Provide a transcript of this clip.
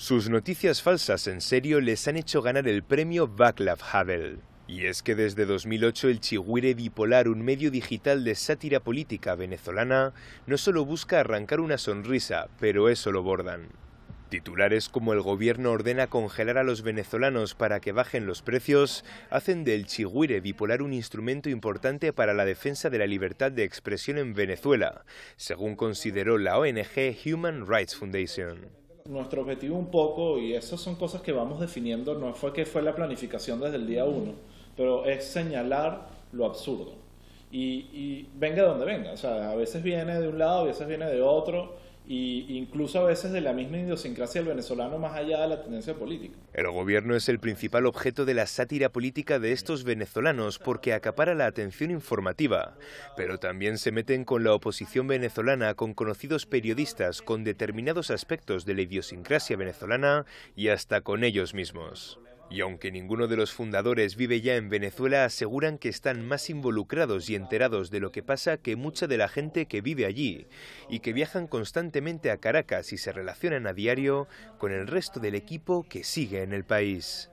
Sus noticias falsas en serio les han hecho ganar el premio Vaclav Havel. Y es que desde 2008 el Chihuire Bipolar, un medio digital de sátira política venezolana, no solo busca arrancar una sonrisa, pero eso lo bordan. Titulares como el gobierno ordena congelar a los venezolanos para que bajen los precios hacen del chigüire bipolar un instrumento importante para la defensa de la libertad de expresión en Venezuela, según consideró la ONG Human Rights Foundation nuestro objetivo un poco, y esas son cosas que vamos definiendo, no fue que fue la planificación desde el día uno, pero es señalar lo absurdo. Y, y venga donde venga, o sea, a veces viene de un lado, a veces viene de otro, incluso a veces de la misma idiosincrasia del venezolano más allá de la tendencia política. El gobierno es el principal objeto de la sátira política de estos venezolanos porque acapara la atención informativa, pero también se meten con la oposición venezolana, con conocidos periodistas, con determinados aspectos de la idiosincrasia venezolana y hasta con ellos mismos. Y aunque ninguno de los fundadores vive ya en Venezuela, aseguran que están más involucrados y enterados de lo que pasa que mucha de la gente que vive allí y que viajan constantemente a Caracas y se relacionan a diario con el resto del equipo que sigue en el país.